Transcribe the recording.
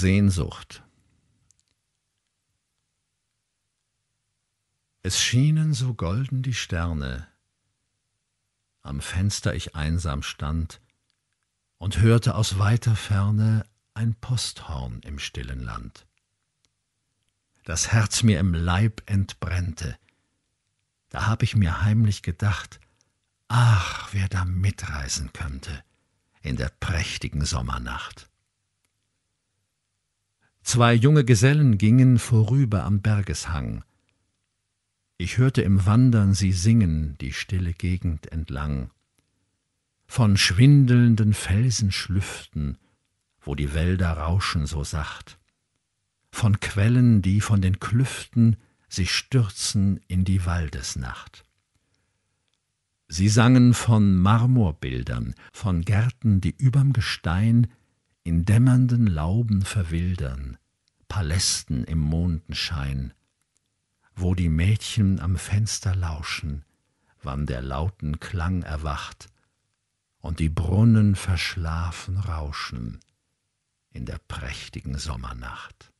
Sehnsucht. Es schienen so golden die Sterne, am Fenster ich einsam stand und hörte aus weiter Ferne ein Posthorn im stillen Land. Das Herz mir im Leib entbrennte, da hab ich mir heimlich gedacht, ach, wer da mitreisen könnte in der prächtigen Sommernacht. Zwei junge Gesellen gingen vorüber am Bergeshang. Ich hörte im Wandern sie singen, die stille Gegend entlang. Von schwindelnden Felsenschlüften, wo die Wälder rauschen so sacht. Von Quellen, die von den Klüften sich stürzen in die Waldesnacht. Sie sangen von Marmorbildern, von Gärten, die überm Gestein in dämmernden Lauben verwildern, Palästen im Mondenschein, wo die Mädchen am Fenster lauschen, wann der lauten Klang erwacht und die Brunnen verschlafen rauschen in der prächtigen Sommernacht.